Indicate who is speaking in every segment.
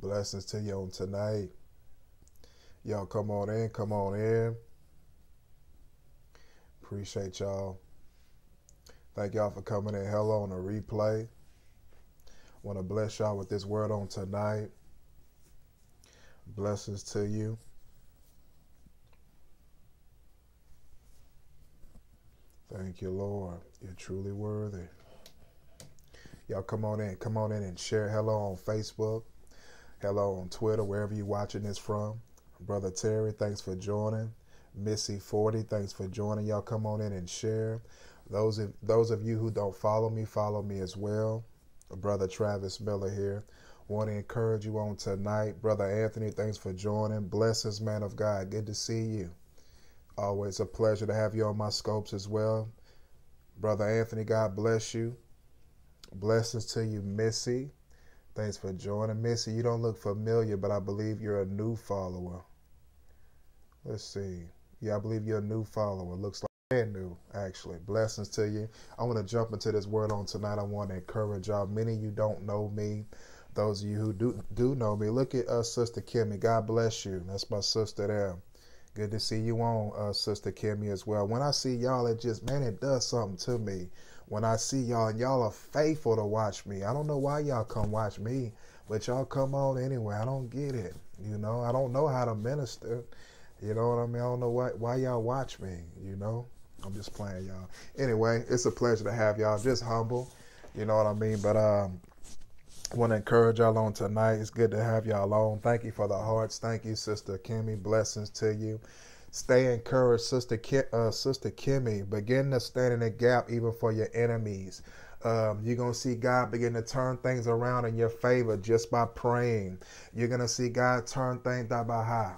Speaker 1: Blessings to you on tonight. Y'all come on in, come on in. Appreciate y'all. Thank y'all for coming in. Hello on the replay. Want to bless y'all with this word on tonight. Blessings to you. Thank you, Lord. You're truly worthy. Y'all come on in. Come on in and share hello on Facebook. Hello on Twitter, wherever you're watching this from. Brother Terry, thanks for joining. Missy40, thanks for joining. Y'all come on in and share. Those of, those of you who don't follow me, follow me as well. Brother Travis Miller here. Want to encourage you on tonight. Brother Anthony, thanks for joining. Blessings, man of God. Good to see you. Always a pleasure to have you on my scopes as well. Brother Anthony, God bless you. Blessings to you, Missy. Thanks for joining. Missy, you don't look familiar, but I believe you're a new follower. Let's see. Yeah, I believe you're a new follower. Looks like brand new, actually. Blessings to you. I want to jump into this word on tonight. I want to encourage y'all. Many of you don't know me. Those of you who do do know me, look at us, uh, Sister Kimmy. God bless you. That's my sister there. Good to see you on, uh, Sister Kimmy, as well. When I see y'all, it just, man, it does something to me when I see y'all and y'all are faithful to watch me. I don't know why y'all come watch me, but y'all come on anyway. I don't get it. You know, I don't know how to minister. You know what I mean? I don't know why, why y'all watch me, you know? I'm just playing y'all. Anyway, it's a pleasure to have y'all. Just humble. You know what I mean? But um I want to encourage y'all on tonight. It's good to have y'all on. Thank you for the hearts. Thank you, Sister Kimmy. Blessings to you. Stay encouraged, Sister Kim, uh, Sister Kimmy. Begin to stand in the gap even for your enemies. Um, you're going to see God begin to turn things around in your favor just by praying. You're going to see God turn things by high.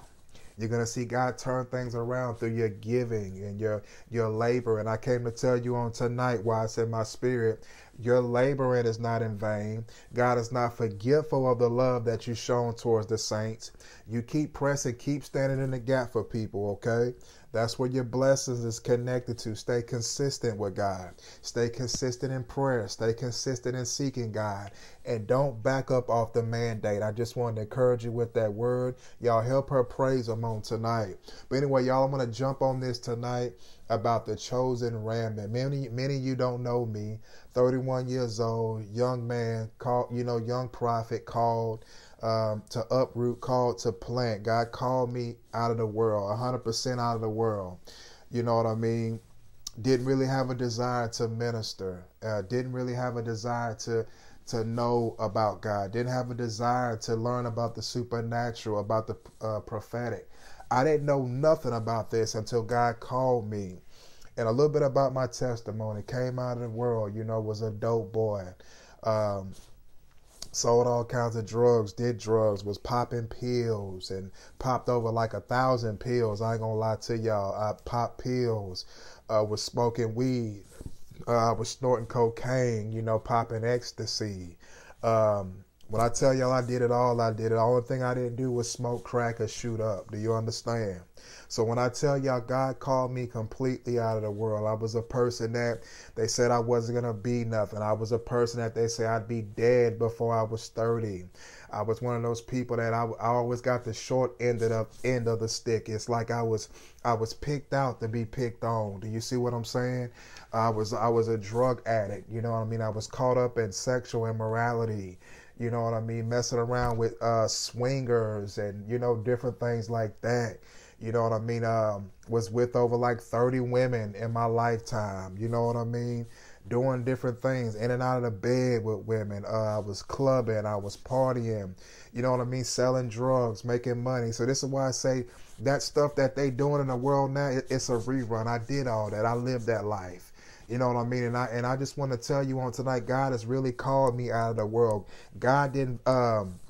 Speaker 1: You're going to see God turn things around through your giving and your your labor. And I came to tell you on tonight why I said my spirit your laboring is not in vain. God is not forgetful of the love that you've shown towards the saints. You keep pressing, keep standing in the gap for people, okay? That's where your blessings is connected to. Stay consistent with God. Stay consistent in prayer. Stay consistent in seeking God. And don't back up off the mandate. I just wanted to encourage you with that word. Y'all help her praise them on tonight. But anyway, y'all, I'm going to jump on this tonight about the chosen remnant. Many, many of you don't know me. 31 years old, young man, called, you know, young prophet called um, to uproot, called to plant. God called me out of the world, 100% out of the world. You know what I mean? Didn't really have a desire to minister. Uh, didn't really have a desire to to know about God. Didn't have a desire to learn about the supernatural, about the uh, prophetic. I didn't know nothing about this until God called me and a little bit about my testimony. Came out of the world, you know, was a dope boy. Um, sold all kinds of drugs, did drugs, was popping pills, and popped over like a thousand pills. I ain't gonna lie to y'all. I popped pills, uh, was smoking weed, uh, I was snorting cocaine, you know, popping ecstasy. Um, when I tell y'all I did it all, I did it. The only thing I didn't do was smoke crack or shoot up. Do you understand? So when I tell y'all God called me completely out of the world, I was a person that they said I wasn't going to be nothing. I was a person that they said I'd be dead before I was 30. I was one of those people that I, I always got the short end of the, end of the stick. It's like I was I was picked out to be picked on. Do you see what I'm saying? I was I was a drug addict. You know what I mean? I was caught up in sexual immorality. You know what I mean? Messing around with uh, swingers and you know different things like that you know what I mean, um, was with over like 30 women in my lifetime, you know what I mean, doing different things, in and out of the bed with women. Uh, I was clubbing, I was partying, you know what I mean, selling drugs, making money. So this is why I say that stuff that they doing in the world now, it, it's a rerun. I did all that. I lived that life. You know what I mean? And I and I just want to tell you on tonight, God has really called me out of the world. God didn't um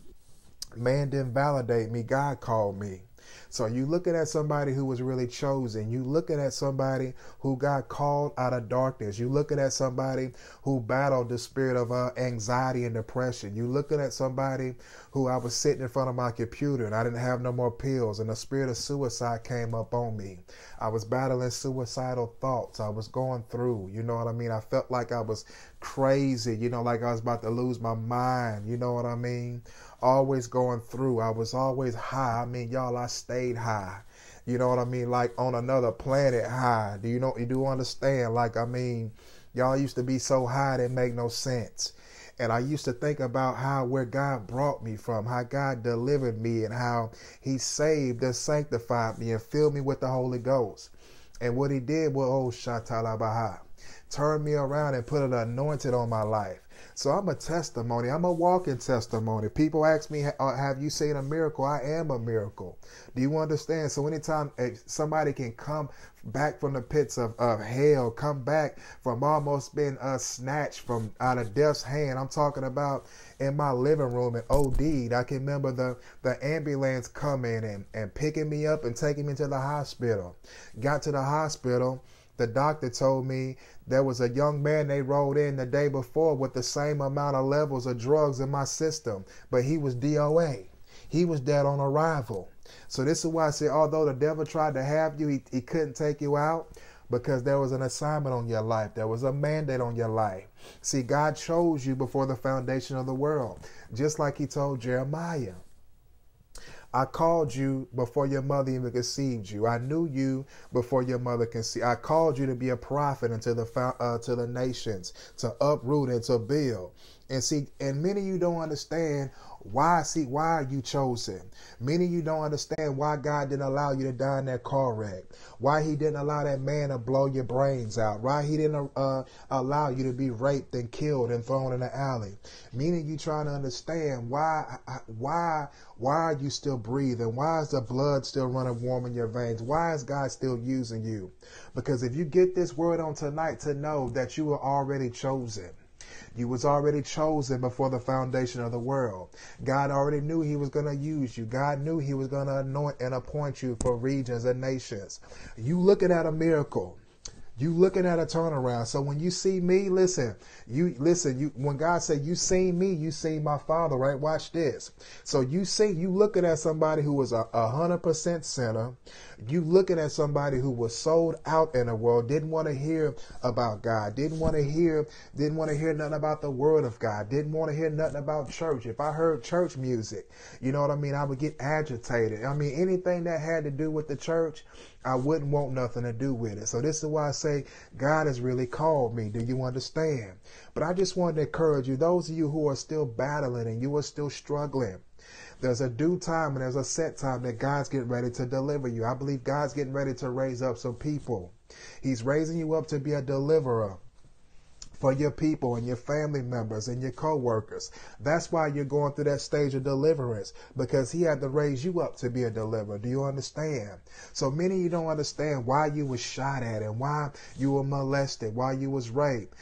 Speaker 1: man didn't validate me. God called me. So you looking at somebody who was really chosen. You looking at somebody who got called out of darkness. You looking at somebody who battled the spirit of uh, anxiety and depression. You looking at somebody who I was sitting in front of my computer and I didn't have no more pills and the spirit of suicide came up on me. I was battling suicidal thoughts. I was going through, you know what I mean? I felt like I was crazy, you know, like I was about to lose my mind, you know what I mean? always going through. I was always high. I mean, y'all, I stayed high. You know what I mean? Like on another planet high. Do you know? You do understand? Like I mean, y'all used to be so high that make no sense. And I used to think about how where God brought me from, how God delivered me, and how He saved and sanctified me and filled me with the Holy Ghost. And what He did was, oh, Shatalabaha, turned me around and put an anointed on my life. So I'm a testimony. I'm a walking testimony. People ask me, uh, Have you seen a miracle? I am a miracle. Do you understand? So anytime eh, somebody can come back from the pits of, of hell, come back from almost being uh, snatched from out of death's hand. I'm talking about in my living room at OD. I can remember the, the ambulance coming and, and picking me up and taking me to the hospital. Got to the hospital the doctor told me there was a young man they rolled in the day before with the same amount of levels of drugs in my system, but he was DOA. He was dead on arrival. So this is why I say, although the devil tried to have you, he, he couldn't take you out because there was an assignment on your life. There was a mandate on your life. See, God chose you before the foundation of the world, just like he told Jeremiah. I called you before your mother even conceived you. I knew you before your mother conceived. I called you to be a prophet unto the uh, to the nations, to uproot and to build. And see, and many of you don't understand why see why are you chosen? Many of you don't understand why God didn't allow you to die in that car wreck. Why He didn't allow that man to blow your brains out. Why He didn't uh, allow you to be raped and killed and thrown in the alley. Many of you trying to understand why why why are you still breathing? Why is the blood still running warm in your veins? Why is God still using you? Because if you get this word on tonight to know that you are already chosen. You was already chosen before the foundation of the world. God already knew he was going to use you. God knew he was going to anoint and appoint you for regions and nations. You looking at a miracle. You looking at a turnaround. So when you see me, listen, you listen, you when God said you seen me, you seen my father, right? Watch this. So you see, you looking at somebody who was a hundred percent sinner. You looking at somebody who was sold out in the world, didn't want to hear about God, didn't want to hear, didn't want to hear nothing about the word of God, didn't want to hear nothing about church. If I heard church music, you know what I mean, I would get agitated. I mean anything that had to do with the church, I wouldn't want nothing to do with it. So this is why I say God has really called me. Do you understand? But I just want to encourage you, those of you who are still battling and you are still struggling, there's a due time and there's a set time that God's getting ready to deliver you. I believe God's getting ready to raise up some people. He's raising you up to be a deliverer for your people and your family members and your coworkers. That's why you're going through that stage of deliverance because he had to raise you up to be a deliverer. Do you understand? So many of you don't understand why you were shot at and why you were molested, why you was raped.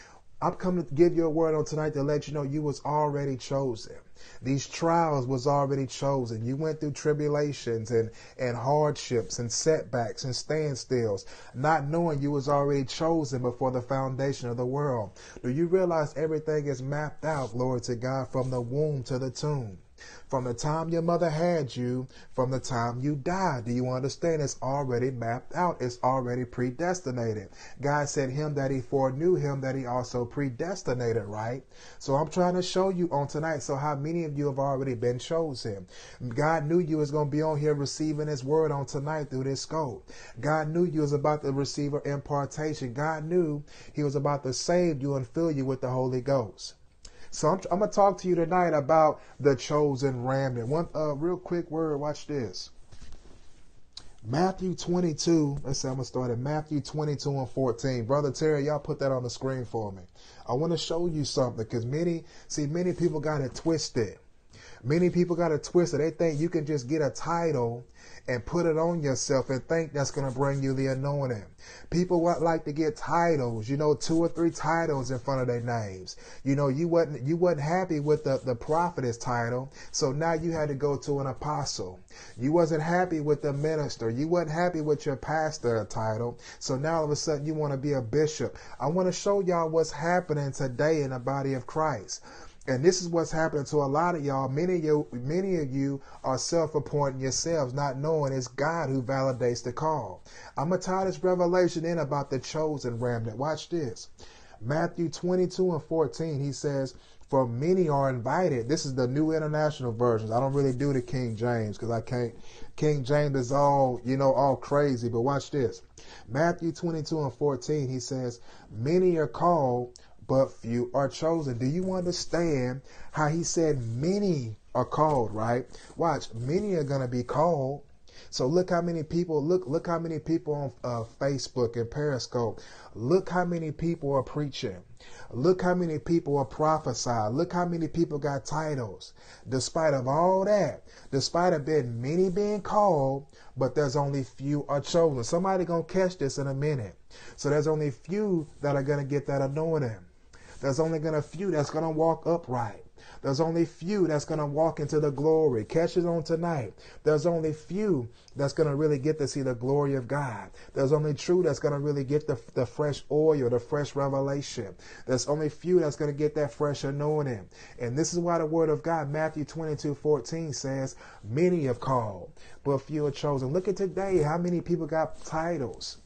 Speaker 1: I'm coming to give you a word on tonight to let you know you was already chosen. These trials was already chosen. You went through tribulations and, and hardships and setbacks and standstills, not knowing you was already chosen before the foundation of the world. Do you realize everything is mapped out, glory to God, from the womb to the tomb? From the time your mother had you, from the time you died. Do you understand? It's already mapped out, it's already predestinated. God said, Him that He foreknew, Him that He also predestinated, right? So I'm trying to show you on tonight. So, how many of you have already been chosen? God knew you was going to be on here receiving His word on tonight through this scope. God knew you was about to receive an impartation. God knew He was about to save you and fill you with the Holy Ghost. So I'm, I'm, gonna talk to you tonight about the chosen remnant. One uh, real quick word. Watch this. Matthew 22. Let's say I'm gonna start at Matthew 22 and 14. Brother Terry, y'all put that on the screen for me. I want to show you something because many see many people got it twisted. Many people got a twist that They think you can just get a title and put it on yourself and think that's going to bring you the anointing. People want, like to get titles, you know, two or three titles in front of their names. You know, you wasn't you wasn't happy with the, the prophetess title, so now you had to go to an apostle. You wasn't happy with the minister. You wasn't happy with your pastor title, so now all of a sudden you want to be a bishop. I want to show y'all what's happening today in the body of Christ. And this is what's happening to a lot of y'all. Many of you, many of you are self-appointing yourselves, not knowing it's God who validates the call. I'm gonna tie this revelation in about the chosen remnant. Watch this. Matthew 22 and 14, he says, For many are invited. This is the new international Version. I don't really do the King James because I can't. King James is all, you know, all crazy. But watch this. Matthew 22 and 14, he says, Many are called, but few are chosen. Do you understand how he said many are called, right? Watch, many are going to be called. So look how many people look look how many people on uh, Facebook and Periscope. Look how many people are preaching. Look how many people are prophesying. Look how many people got titles. Despite of all that, despite of being many being called, but there's only few are chosen. Somebody gonna catch this in a minute. So there's only few that are gonna get that anointing. There's only going to few that's going to walk upright. There's only few that's going to walk into the glory. Catch it on tonight. There's only few that's going to really get to see the glory of God. There's only true that's going to really get the, the fresh oil, the fresh revelation. There's only few that's going to get that fresh anointing. And this is why the word of God, Matthew 22, 14 says, many have called, but few are chosen. Look at today how many people got titles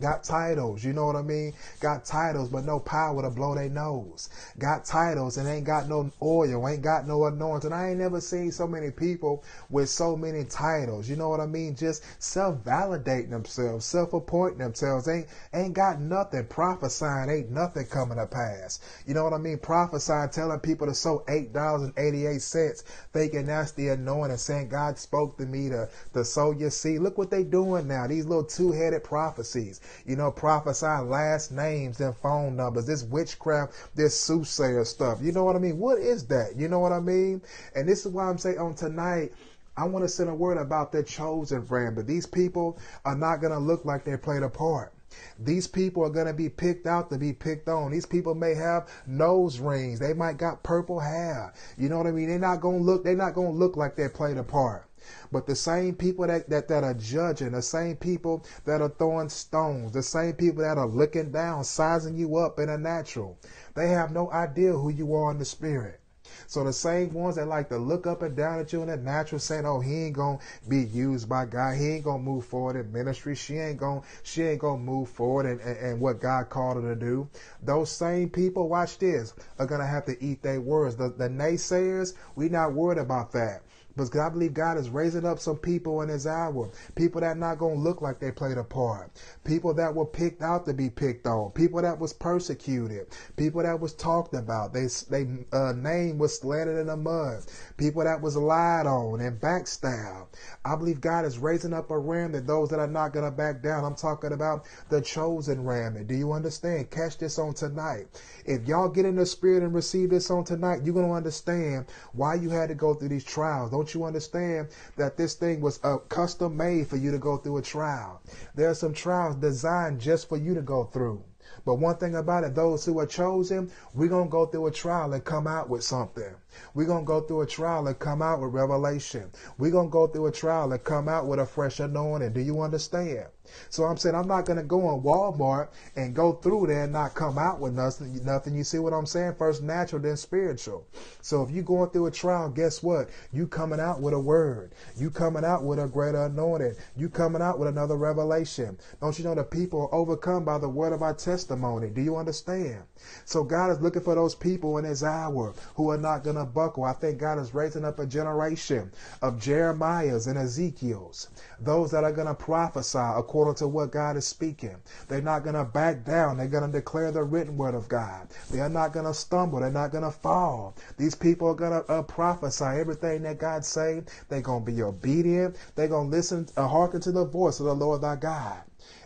Speaker 1: got titles, you know what I mean? Got titles, but no power to blow their nose. Got titles and ain't got no oil, ain't got no anointing. I ain't never seen so many people with so many titles, you know what I mean? Just self validating themselves, self appointing themselves. Ain't ain't got nothing. Prophesying ain't nothing coming to pass. You know what I mean? Prophesying, telling people to sow eight dollars and eighty eight cents, thinking that's the anointing, saying God spoke to me to, to sow your seed. Look what they doing now, these little two headed prophecies you know, prophesy last names and phone numbers, this witchcraft, this soothsayer stuff. You know what I mean? What is that? You know what I mean? And this is why I'm saying on tonight, I want to send a word about the chosen friend, but these people are not going to look like they played a part. These people are going to be picked out to be picked on. These people may have nose rings. They might got purple hair. You know what I mean? They're not going to look, they're not going to look like they played a part. But the same people that, that, that are judging, the same people that are throwing stones, the same people that are looking down, sizing you up in the natural, they have no idea who you are in the spirit. So the same ones that like to look up and down at you in the natural, saying, "Oh, he ain't gonna be used by God. He ain't gonna move forward in ministry. She ain't gonna, she ain't gonna move forward and, and, what God called her to do." Those same people, watch this, are gonna have to eat their words. The, the naysayers, we not worried about that. But I believe God is raising up some people in His hour. People that not gonna look like they played a part. People that were picked out to be picked on. People that was persecuted. People that was talked about. They they uh, name was slandered in the mud. People that was lied on and backstabbed. I believe God is raising up a ram that those that are not gonna back down. I'm talking about the chosen ram. And do you understand? Catch this on tonight. If y'all get in the spirit and receive this on tonight, you're gonna understand why you had to go through these trials. Don't don't you understand that this thing was a uh, custom made for you to go through a trial? There are some trials designed just for you to go through. But one thing about it, those who are chosen, we're going to go through a trial and come out with something. We're going to go through a trial and come out with revelation. We're going to go through a trial and come out with a fresh anointing. Do you understand? So I'm saying I'm not going to go on Walmart and go through there and not come out with nothing. Nothing. You see what I'm saying? First natural, then spiritual. So if you're going through a trial, guess what? You coming out with a word. You coming out with a greater anointing. You coming out with another revelation. Don't you know the people are overcome by the word of our testimony? Do you understand? So God is looking for those people in His hour who are not going to buckle. I think God is raising up a generation of Jeremiahs and Ezekiels, those that are going to prophesy according according to what God is speaking. They're not going to back down. They're going to declare the written word of God. They are not going to stumble. They're not going to fall. These people are going to uh, prophesy everything that God say. They're going to be obedient. They're going to listen, uh, hearken to the voice of the Lord thy God.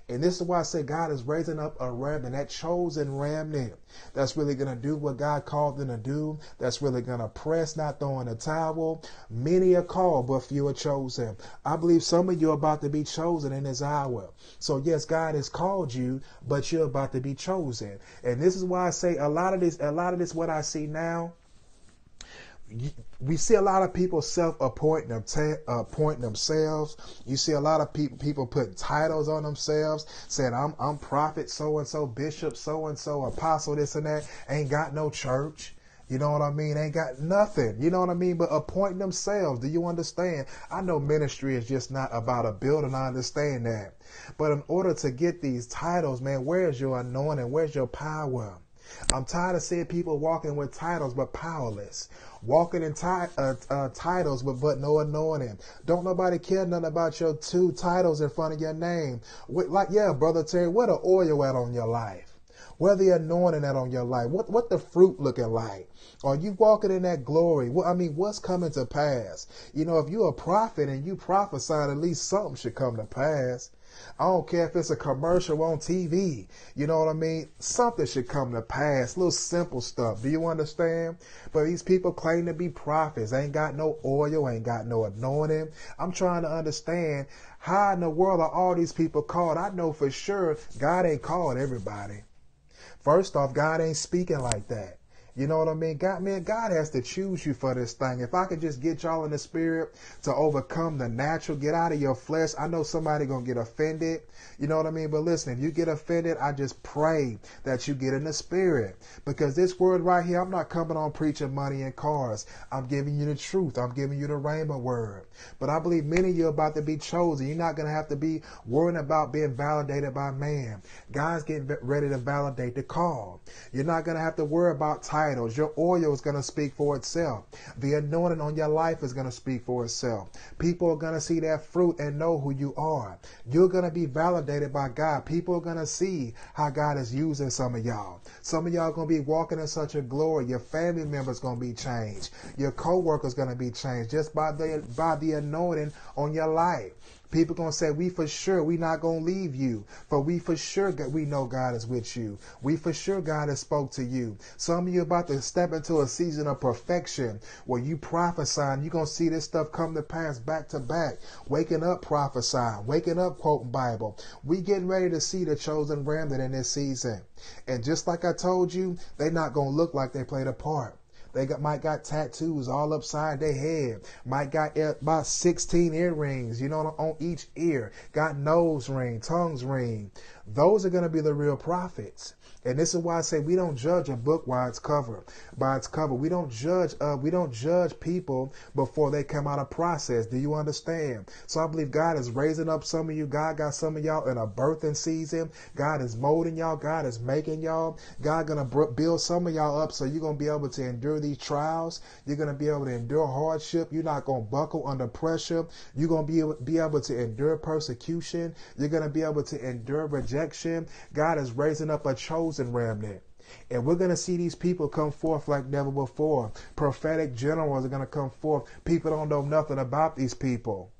Speaker 1: And this is why I say God is raising up a remnant, that chosen remnant that's really going to do what God called them to do, that's really going to press, not throwing a towel. Many are called, but few are chosen. I believe some of you are about to be chosen in this hour. So, yes, God has called you, but you're about to be chosen. And this is why I say a lot of this, a lot of this, what I see now we see a lot of people self-appointing themselves. You see a lot of people people put titles on themselves, saying I'm I'm prophet so and so, bishop so and so, apostle this and that. Ain't got no church. You know what I mean? Ain't got nothing. You know what I mean? But appointing themselves. Do you understand? I know ministry is just not about a building. I understand that. But in order to get these titles, man, where's your anointing? Where's your power? I'm tired of seeing people walking with titles but powerless, walking in uh, uh, titles but, but no anointing. Don't nobody care nothing about your two titles in front of your name. What, like, yeah, brother Terry, where the oil at on your life? Where the anointing at on your life? What what the fruit looking like? Are you walking in that glory? Well, I mean, what's coming to pass? You know, if you're a prophet and you prophesied, at least something should come to pass. I don't care if it's a commercial on TV. You know what I mean? Something should come to pass. Little simple stuff. Do you understand? But these people claim to be prophets. Ain't got no oil, ain't got no anointing. I'm trying to understand how in the world are all these people called? I know for sure God ain't called everybody. First off, God ain't speaking like that. You know what I mean? God, man, God has to choose you for this thing. If I could just get y'all in the spirit to overcome the natural, get out of your flesh. I know somebody gonna get offended. You know what I mean? But listen, if you get offended, I just pray that you get in the spirit because this word right here, I'm not coming on preaching money and cars. I'm giving you the truth. I'm giving you the rhema word. But I believe many of you are about to be chosen. You're not gonna have to be worrying about being validated by man. God's getting ready to validate the call. You're not gonna have to worry about time idols. Your oil is going to speak for itself. The anointing on your life is going to speak for itself. People are going to see that fruit and know who you are. You're going to be validated by God. People are going to see how God is using some of y'all. Some of y'all are going to be walking in such a glory. Your family members going to be changed. Your co-workers going to be changed just by the, by the anointing on your life. People gonna say, "We for sure, we not gonna leave you, for we for sure that we know God is with you. We for sure God has spoke to you. Some of you about to step into a season of perfection where you prophesying. You gonna see this stuff come to pass back to back. Waking up prophesying, waking up quoting Bible. We getting ready to see the chosen remnant in this season. And just like I told you, they not gonna look like they played a part. They got might got tattoos all upside their head. Might got about 16 earrings, you know, on each ear. Got nose ring, tongues ring. Those are going to be the real prophets. And this is why I say we don't judge a book by its cover. By its cover, we don't judge. Uh, we don't judge people before they come out of process. Do you understand? So I believe God is raising up some of you. God got some of y'all in a birthing season. God is molding y'all. God is making y'all. God gonna build some of y'all up so you're gonna be able to endure these trials. You're gonna be able to endure hardship. You're not gonna buckle under pressure. You're gonna be able, be able to endure persecution. You're gonna be able to endure rejection. God is raising up a chosen Jones and And we're going to see these people come forth like never before. Prophetic generals are going to come forth. People don't know nothing about these people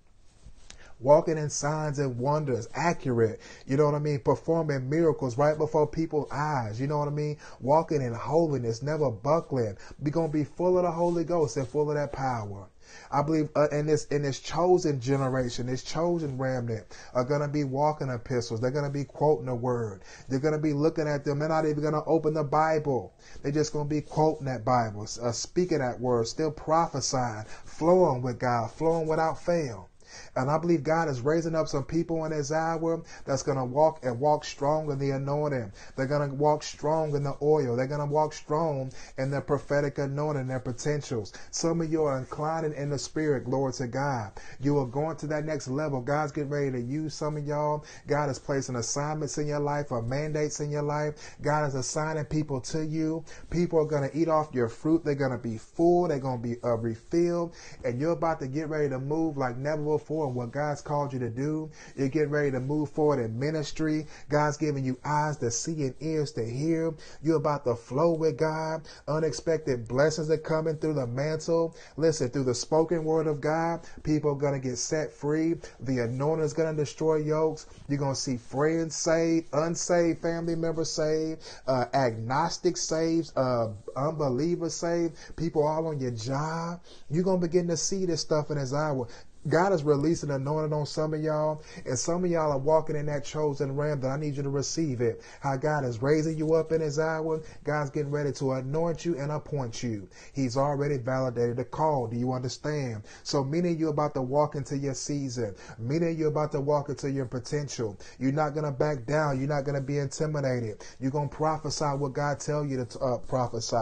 Speaker 1: walking in signs and wonders, accurate, you know what I mean? Performing miracles right before people's eyes, you know what I mean? Walking in holiness, never buckling. We're going to be full of the Holy Ghost and full of that power. I believe uh, in this in this chosen generation, this chosen remnant are going to be walking epistles. They're going to be quoting the word. They're going to be looking at them. They're not even going to open the Bible. They're just going to be quoting that Bible, uh, speaking that word, still prophesying, flowing with God, flowing without fail. And I believe God is raising up some people in His hour that's going to walk and walk strong in the anointing. They're going to walk strong in the oil. They're going to walk strong in their prophetic anointing, their potentials. Some of you are inclining in the spirit, glory to God. You are going to that next level. God's getting ready to use some of y'all. God is placing assignments in your life or mandates in your life. God is assigning people to you. People are going to eat off your fruit. They're going to be full. They're going to be uh, refilled. And you're about to get ready to move like never before for and what God's called you to do. You're getting ready to move forward in ministry. God's giving you eyes to see and ears to hear. You're about to flow with God. Unexpected blessings are coming through the mantle. Listen, through the spoken word of God, people are going to get set free. The anointing is going to destroy yokes. You're going to see friends saved, unsaved family members saved, uh, agnostic saved, uh, unbelievers saved, people all on your job. You're going to begin to see this stuff in this hour. God is releasing anointing on some of y'all, and some of y'all are walking in that chosen realm that I need you to receive it. How God is raising you up in His hour. God's getting ready to anoint you and appoint you. He's already validated the call. Do you understand? So many of you about to walk into your season. Many of you about to walk into your potential. You're not gonna back down. You're not gonna be intimidated. You're gonna prophesy what God tell you to uh, prophesy.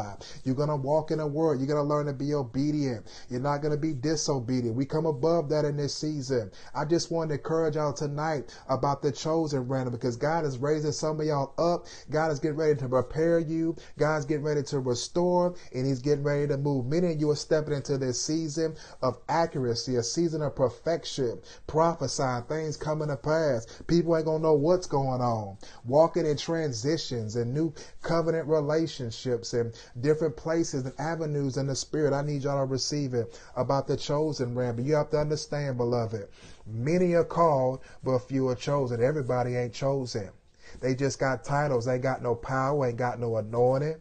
Speaker 1: You're gonna walk in the word. You're gonna learn to be obedient. You're not gonna be disobedient. We come above that in this season. I just want to encourage y'all tonight about the chosen random because God is raising some of y'all up. God is getting ready to prepare you. God's getting ready to restore and he's getting ready to move. Many of you are stepping into this season of accuracy, a season of perfection, prophesying things coming to pass. People ain't going to know what's going on. Walking in transitions and new covenant relationships and different places and avenues in the spirit. I need y'all to receive it about the chosen random. You have to understand understand, beloved, many are called, but few are chosen. Everybody ain't chosen. They just got titles, ain't got no power, ain't got no anointing.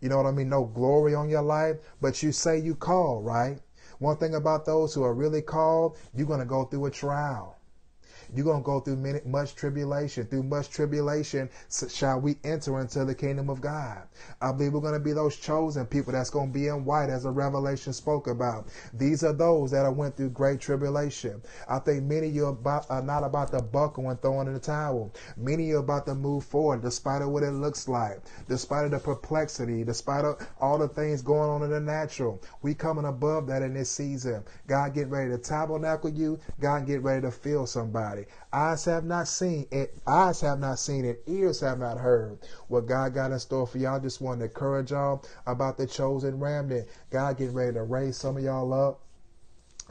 Speaker 1: You know what I mean? No glory on your life, but you say you called, right? One thing about those who are really called, you're going to go through a trial. You're going to go through many, much tribulation. Through much tribulation shall we enter into the kingdom of God. I believe we're going to be those chosen people that's going to be in white as the revelation spoke about. These are those that are went through great tribulation. I think many of you are, about, are not about to buckle and throw in the towel. Many of you are about to move forward despite of what it looks like, despite of the perplexity, despite of all the things going on in the natural. We coming above that in this season. God get ready to tabernacle you. God get ready to fill somebody. Eyes have not seen, it, eyes have not seen, it, ears have not heard what God got in store for y'all. Just want to encourage y'all about the chosen remnant. God getting ready to raise some of y'all up.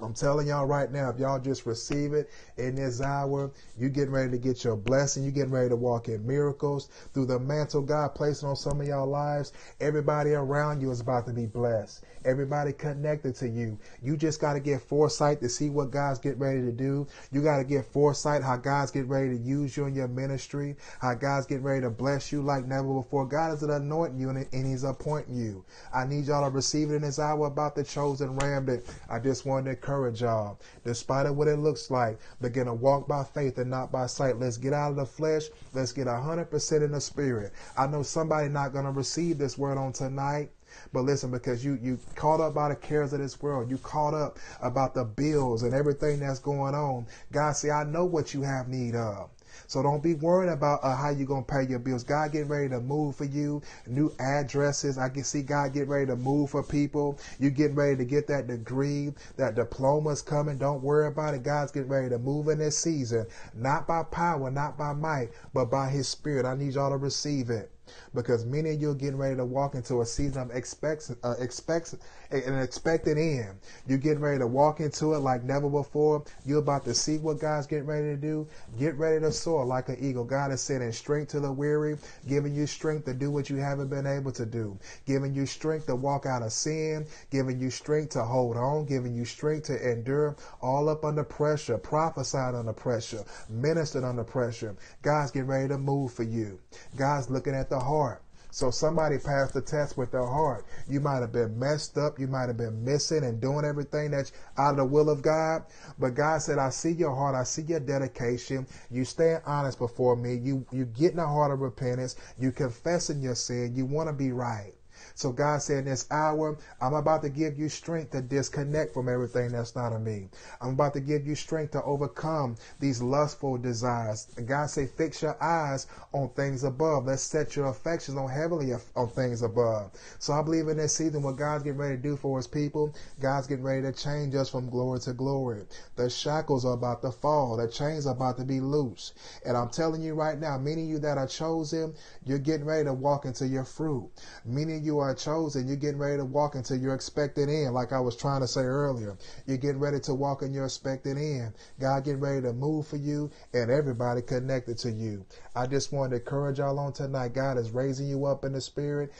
Speaker 1: I'm telling y'all right now, if y'all just receive it in this hour. You getting ready to get your blessing. You getting ready to walk in miracles through the mantle God placing on some of y'all lives. Everybody around you is about to be blessed. Everybody connected to you. You just got to get foresight to see what God's getting ready to do. You got to get foresight how God's getting ready to use you in your ministry, how God's getting ready to bless you like never before. God is anointing you and, He's appointing you. I need y'all to receive it in this hour about the chosen ram. I just want to encourage y'all, despite of what it looks like, Begin going to walk by faith and not by sight. Let's get out of the flesh. Let's get 100% in the spirit. I know somebody not going to receive this word on tonight. But listen, because you you caught up by the cares of this world, you caught up about the bills and everything that's going on. God see, I know what you have need of. So don't be worried about uh, how you're going to pay your bills. God getting ready to move for you. New addresses. I can see God getting ready to move for people. You getting ready to get that degree. That diploma's coming. Don't worry about it. God's getting ready to move in this season. Not by power, not by might, but by his spirit. I need y'all to receive it because many of you are getting ready to walk into a season of expects, uh, expects an expected end. You're getting ready to walk into it like never before. You're about to see what God's getting ready to do. Get ready to soar like an eagle. God is sending strength to the weary, giving you strength to do what you haven't been able to do, giving you strength to walk out of sin, giving you strength to hold on, giving you strength to endure, all up under pressure, prophesied under pressure, ministered under pressure. God's getting ready to move for you. God's looking at the the heart. So somebody passed the test with their heart. You might have been messed up. You might have been missing and doing everything that's out of the will of God. But God said, I see your heart. I see your dedication. You stand honest before me. You, you get in a heart of repentance. You confessing your sin. You want to be right. So God said, in this hour, I'm about to give you strength to disconnect from everything that's not of me. I'm about to give you strength to overcome these lustful desires. And God say, fix your eyes on things above. Let's set your affections on heavenly on things above. So I believe in this season what God's getting ready to do for his people, God's getting ready to change us from glory to glory. The shackles are about to fall. The chains are about to be loose. And I'm telling you right now, many of you that are chosen, you're getting ready to walk into your fruit. Many of you are chose, chosen, you're getting ready to walk into your expected end, like I was trying to say earlier. You're getting ready to walk in your expected end. God getting ready to move for you and everybody connected to you. I just want to encourage y'all on tonight. God is raising you up in the spirit.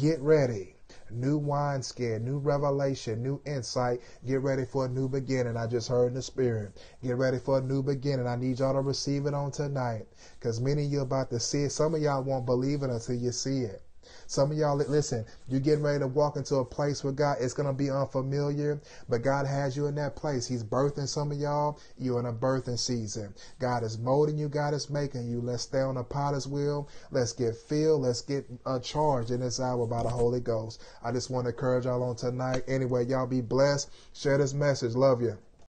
Speaker 1: Get ready new wineskin, new revelation, new insight. Get ready for a new beginning. I just heard in the spirit. Get ready for a new beginning. I need y'all to receive it on tonight. Because many of you about to see it. Some of y'all won't believe it until you see it. Some of y'all, listen, you're getting ready to walk into a place where God, it's going to be unfamiliar, but God has you in that place. He's birthing some of y'all. You're in a birthing season. God is molding you. God is making you. Let's stay on the potter's wheel. Let's get filled. Let's get uh, charged in this hour by the Holy Ghost. I just want to encourage y'all on tonight. Anyway, y'all be blessed. Share this message. Love you.